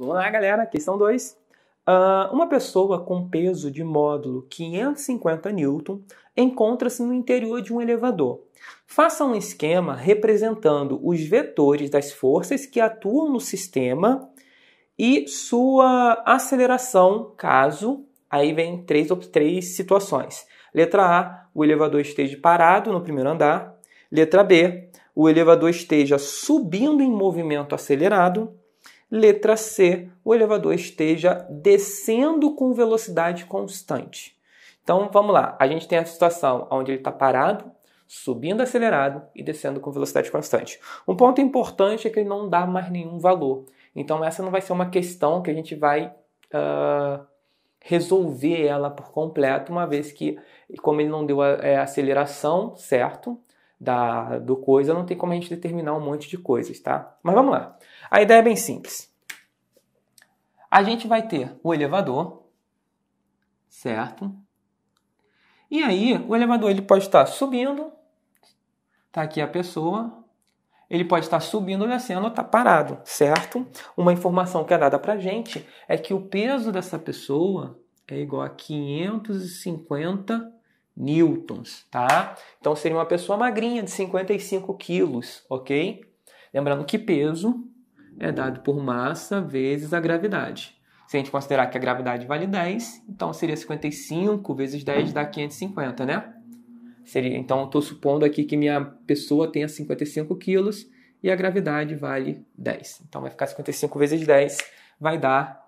Vamos lá, galera. Questão 2. Uh, ah, uma pessoa com peso de módulo 550 N encontra-se no interior de um elevador. Faça um esquema representando os vetores das forças que atuam no sistema e sua aceleração, caso aí vem três, três situações. Letra A, o elevador esteja parado no primeiro andar. Letra B, o elevador esteja subindo em movimento acelerado. Letra C, o elevador esteja descendo com velocidade constante. Então vamos lá, a gente tem a situação onde ele está parado, subindo acelerado e descendo com velocidade constante. Um ponto importante é que ele não dá mais nenhum valor. Então essa não vai ser uma questão que a gente vai uh, resolver ela por completo, uma vez que, como ele não deu a, é, aceleração, certo? Da, do coisa, não tem como a gente determinar um monte de coisas, tá? Mas vamos lá. A ideia é bem simples. A gente vai ter o elevador, certo? E aí, o elevador ele pode estar subindo, tá aqui a pessoa, ele pode estar subindo, descendo ou está parado, certo? Uma informação que é dada para gente é que o peso dessa pessoa é igual a 550 newtons, tá? Então seria uma pessoa magrinha de 55 quilos, ok? Lembrando que peso é dado por massa vezes a gravidade. Se a gente considerar que a gravidade vale 10, então seria 55 vezes 10 dá 550, né? Seria, então, estou supondo aqui que minha pessoa tenha 55 quilos e a gravidade vale 10. Então, vai ficar 55 vezes 10, vai dar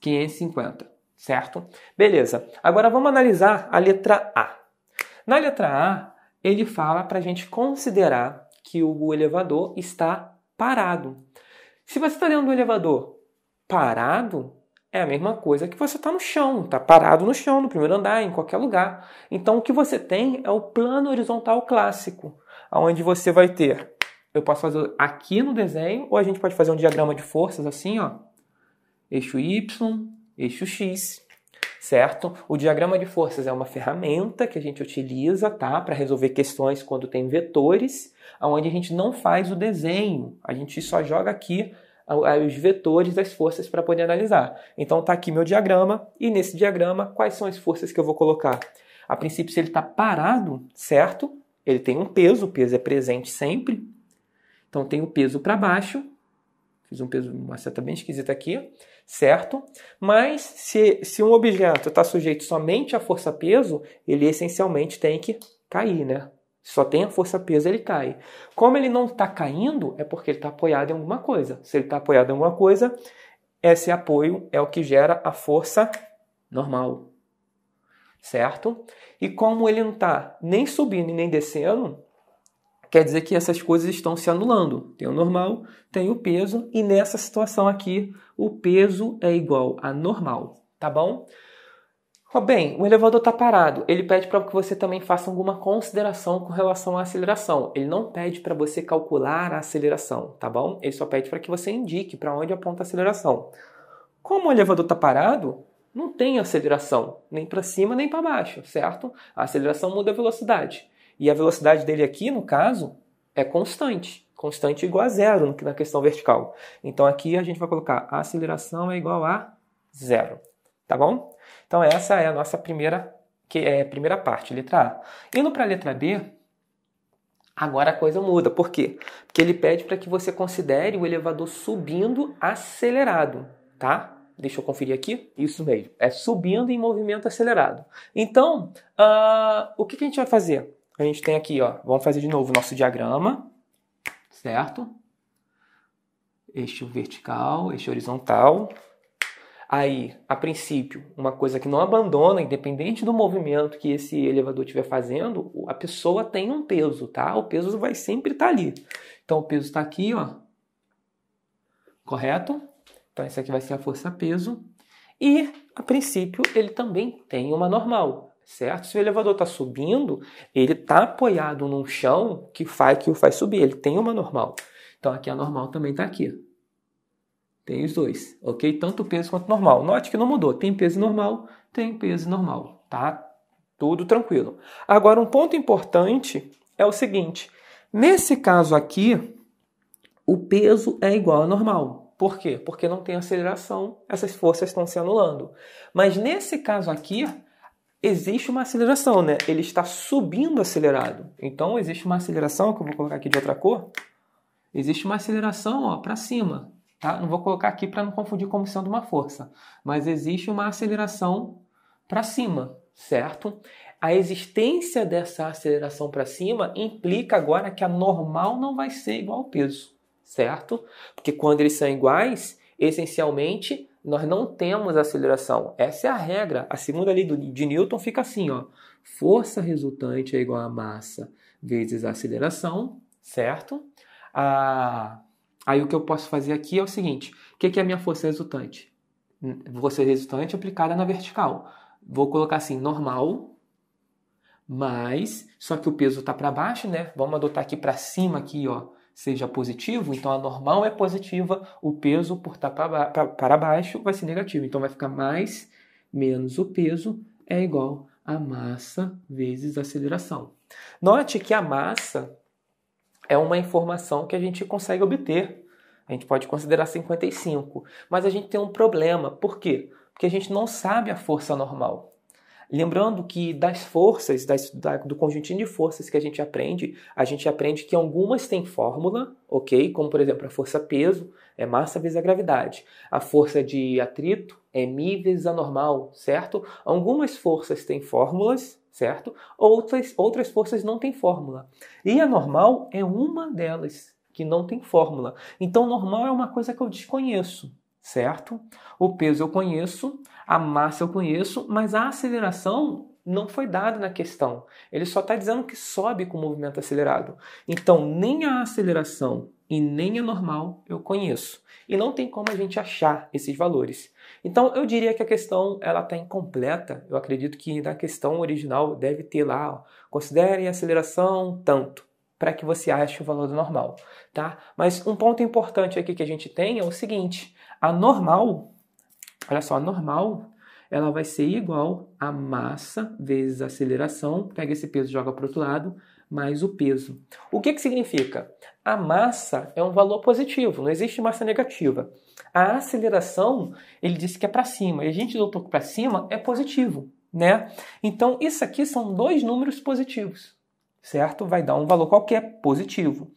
550, certo? Beleza. Agora, vamos analisar a letra A. Na letra A, ele fala para a gente considerar que o elevador está parado. Se você está dentro do elevador parado, é a mesma coisa que você está no chão, está parado no chão, no primeiro andar, em qualquer lugar. Então o que você tem é o plano horizontal clássico, onde você vai ter. Eu posso fazer aqui no desenho, ou a gente pode fazer um diagrama de forças assim, ó. Eixo Y, eixo X, certo? O diagrama de forças é uma ferramenta que a gente utiliza, tá, para resolver questões quando tem vetores, onde a gente não faz o desenho, a gente só joga aqui os vetores das forças para poder analisar. Então está aqui meu diagrama e nesse diagrama quais são as forças que eu vou colocar. A princípio, se ele está parado, certo? Ele tem um peso, o peso é presente sempre. Então tem o peso para baixo, fiz um peso, uma seta bem esquisita aqui, certo? Mas se, se um objeto está sujeito somente à força peso, ele essencialmente tem que cair, né? Só tem a força peso, ele cai. Como ele não está caindo, é porque ele está apoiado em alguma coisa. Se ele está apoiado em alguma coisa, esse apoio é o que gera a força normal. Certo? E como ele não está nem subindo e nem descendo, quer dizer que essas coisas estão se anulando. Tem o normal, tem o peso, e nessa situação aqui, o peso é igual a normal, tá bom? Bem, o elevador está parado. Ele pede para que você também faça alguma consideração com relação à aceleração. Ele não pede para você calcular a aceleração, tá bom? Ele só pede para que você indique para onde aponta a aceleração. Como o elevador está parado, não tem aceleração, nem para cima nem para baixo, certo? A aceleração muda a velocidade. E a velocidade dele aqui, no caso, é constante. Constante igual a zero na questão vertical. Então aqui a gente vai colocar a aceleração é igual a zero. Tá bom? Então essa é a nossa primeira, que é primeira parte, letra A. Indo para a letra B, agora a coisa muda. Por quê? Porque ele pede para que você considere o elevador subindo acelerado, tá? Deixa eu conferir aqui. Isso mesmo. É subindo em movimento acelerado. Então, uh, o que, que a gente vai fazer? A gente tem aqui, ó. Vamos fazer de novo o nosso diagrama, certo? Eixo vertical, eixo horizontal, aí, a princípio, uma coisa que não abandona, independente do movimento que esse elevador estiver fazendo, a pessoa tem um peso, tá? O peso vai sempre estar tá ali. Então o peso está aqui, ó. Correto? Então essa aqui vai ser a força peso. E, a princípio, ele também tem uma normal, certo? Se o elevador está subindo, ele está apoiado num chão que faz que o faz subir, ele tem uma normal. Então aqui a normal também está aqui. Tem os dois, ok? Tanto peso quanto normal. Note que não mudou. Tem peso normal, tem peso normal, tá? Tudo tranquilo. Agora, um ponto importante é o seguinte: nesse caso aqui, o peso é igual ao normal. Por quê? Porque não tem aceleração, essas forças estão se anulando. Mas nesse caso aqui, existe uma aceleração, né? Ele está subindo acelerado. Então, existe uma aceleração, que eu vou colocar aqui de outra cor. Existe uma aceleração para cima, Tá? Não vou colocar aqui para não confundir como sendo uma força, mas existe uma aceleração para cima, certo? A existência dessa aceleração para cima implica agora que a normal não vai ser igual ao peso, certo? Porque quando eles são iguais, essencialmente nós não temos aceleração. Essa é a regra. A segunda lei de Newton fica assim, ó: força resultante é igual a massa vezes a aceleração, certo? A Aí o que eu posso fazer aqui é o seguinte: o que, que é a minha força resultante? Hum, força resultante aplicada na vertical. Vou colocar assim, normal, mas só que o peso está para baixo, né? Vamos adotar aqui para cima aqui, ó, seja positivo. Então a normal é positiva, o peso por estar tá para baixo vai ser negativo. Então vai ficar mais menos o peso é igual a massa vezes a aceleração. Note que a massa é uma informação que a gente consegue obter. A gente pode considerar 55. Mas a gente tem um problema. Por quê? Porque a gente não sabe a força normal. Lembrando que das forças, das, da, do conjuntinho de forças que a gente aprende, a gente aprende que algumas têm fórmula, ok? Como, por exemplo, a força-peso é massa vezes a gravidade. A força de atrito é mi vezes a normal, certo? Algumas forças têm fórmulas, certo? Outras, outras forças não têm fórmula. E a normal é uma delas que não tem fórmula. Então, normal é uma coisa que eu desconheço certo? O peso eu conheço, a massa eu conheço, mas a aceleração não foi dada na questão. Ele só está dizendo que sobe com o movimento acelerado. Então, nem a aceleração e nem a normal eu conheço. E não tem como a gente achar esses valores. Então, eu diria que a questão ela está incompleta. Eu acredito que na questão original deve ter lá, considerem considere a aceleração tanto para que você ache o valor do normal, tá? Mas um ponto importante aqui que a gente tem é o seguinte: a normal, olha só, a normal ela vai ser igual a massa vezes a aceleração, pega esse peso e joga para o outro lado, mais o peso. O que, que significa? A massa é um valor positivo, não existe massa negativa. A aceleração, ele disse que é para cima, e a gente do que para cima é positivo, né? Então, isso aqui são dois números positivos certo? Vai dar um valor qualquer positivo.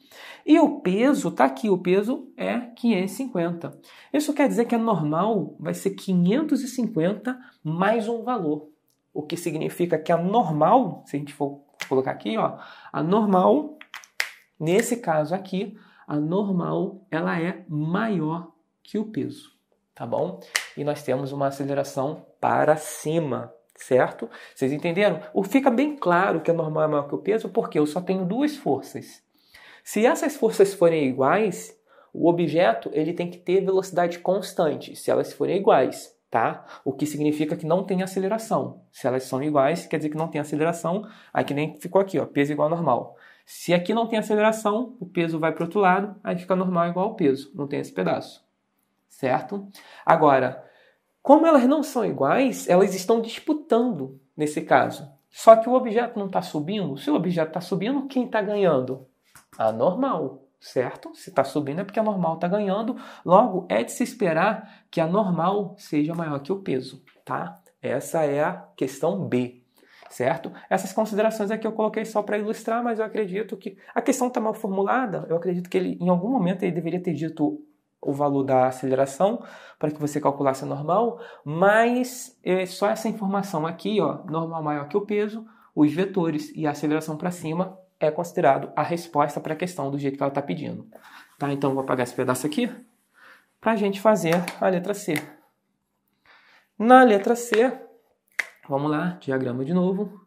E o peso está aqui, o peso é 550. Isso quer dizer que a normal vai ser 550 mais um valor, o que significa que a normal, se a gente for colocar aqui, ó, a normal, nesse caso aqui, a normal ela é maior que o peso, tá bom? E nós temos uma aceleração para cima, certo? Vocês entenderam? O fica bem claro que a é normal é maior que o peso, porque eu só tenho duas forças. Se essas forças forem iguais, o objeto ele tem que ter velocidade constante, se elas forem iguais, tá? O que significa que não tem aceleração. Se elas são iguais, quer dizer que não tem aceleração. Aí que nem ficou aqui, ó, peso igual ao normal. Se aqui não tem aceleração, o peso vai para o outro lado, aí fica normal igual ao peso, não tem esse pedaço. Certo? Agora, como elas não são iguais, elas estão disputando nesse caso. Só que o objeto não está subindo. Se o objeto está subindo, quem está ganhando? A normal, certo? Se está subindo é porque a normal está ganhando. Logo, é de se esperar que a normal seja maior que o peso, tá? Essa é a questão B, certo? Essas considerações aqui eu coloquei só para ilustrar, mas eu acredito que a questão está mal formulada. Eu acredito que ele, em algum momento, ele deveria ter dito o valor da aceleração para que você calculasse a normal, mas é só essa informação aqui, ó, normal maior que o peso, os vetores e a aceleração para cima é considerado a resposta para a questão do jeito que ela está pedindo. Tá? Então vou apagar esse pedaço aqui para a gente fazer a letra C. Na letra C, vamos lá, diagrama de novo.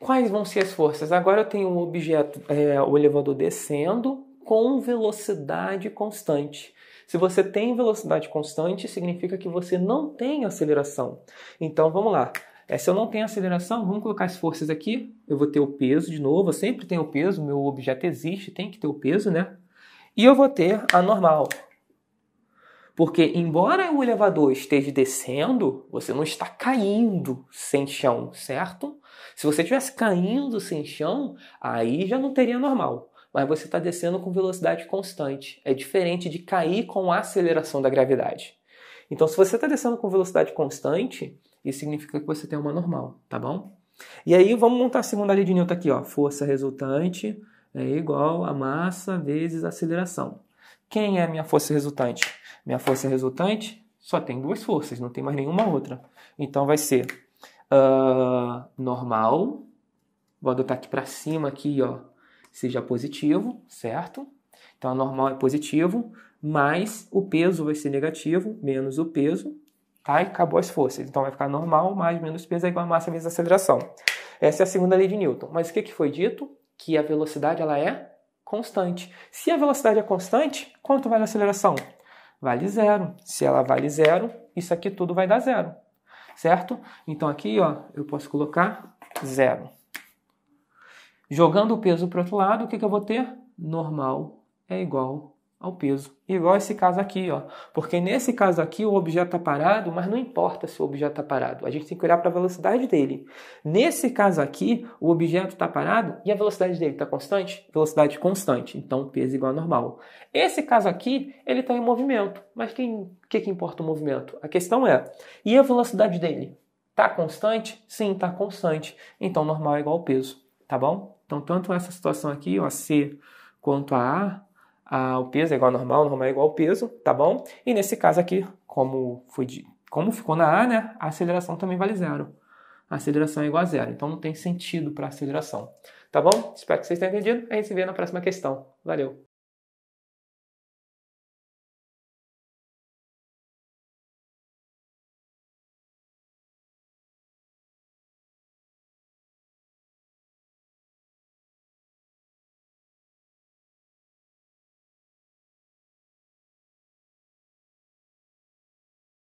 Quais vão ser as forças? Agora eu tenho um objeto, é, o elevador descendo com velocidade constante. Se você tem velocidade constante, significa que você não tem aceleração. Então vamos lá. É, se eu não tenho aceleração, vamos colocar as forças aqui. Eu vou ter o peso de novo, eu sempre tenho o peso, meu objeto existe, tem que ter o peso, né? E eu vou ter a normal. Porque, embora o elevador esteja descendo, você não está caindo sem chão, certo? Se você estivesse caindo sem chão, aí já não teria normal mas você está descendo com velocidade constante. É diferente de cair com a aceleração da gravidade. Então, se você está descendo com velocidade constante, isso significa que você tem uma normal, tá bom? E aí, vamos montar a segunda lei de Newton aqui, ó. Força resultante é igual a massa vezes aceleração. Quem é a minha força resultante? Minha força resultante só tem duas forças, não tem mais nenhuma outra. Então, vai ser uh, normal, vou adotar aqui para cima, aqui, ó, seja positivo, certo? Então a normal é positivo, mais o peso vai ser negativo, menos o peso, tá? E acabou as forças. Então vai ficar normal, mais menos peso é igual a massa vezes a aceleração. Essa é a segunda lei de Newton. Mas o que, que foi dito? Que a velocidade ela é constante. Se a velocidade é constante, quanto vale a aceleração? Vale zero. Se ela vale zero, isso aqui tudo vai dar zero. Certo? Então aqui ó, eu posso colocar zero. Jogando o peso para o outro lado, o que, que eu vou ter? Normal é igual ao peso. Igual esse caso aqui, ó. Porque nesse caso aqui o objeto está parado, mas não importa se o objeto está parado. A gente tem que olhar para a velocidade dele. Nesse caso aqui, o objeto está parado e a velocidade dele está constante? Velocidade constante. Então, peso igual a normal. Esse caso aqui, ele está em movimento. Mas o que, que importa o movimento? A questão é, e a velocidade dele? Está constante? Sim, está constante. Então, normal é igual ao peso. Tá bom? Então, tanto essa situação aqui, ó, C quanto a A, a o peso é igual ao normal, o normal é igual ao peso, tá bom? E nesse caso aqui, como, foi de, como ficou na A, né, a aceleração também vale zero. A aceleração é igual a zero, então não tem sentido para aceleração. Tá bom? Espero que vocês tenham entendido. A gente se vê na próxima questão. Valeu!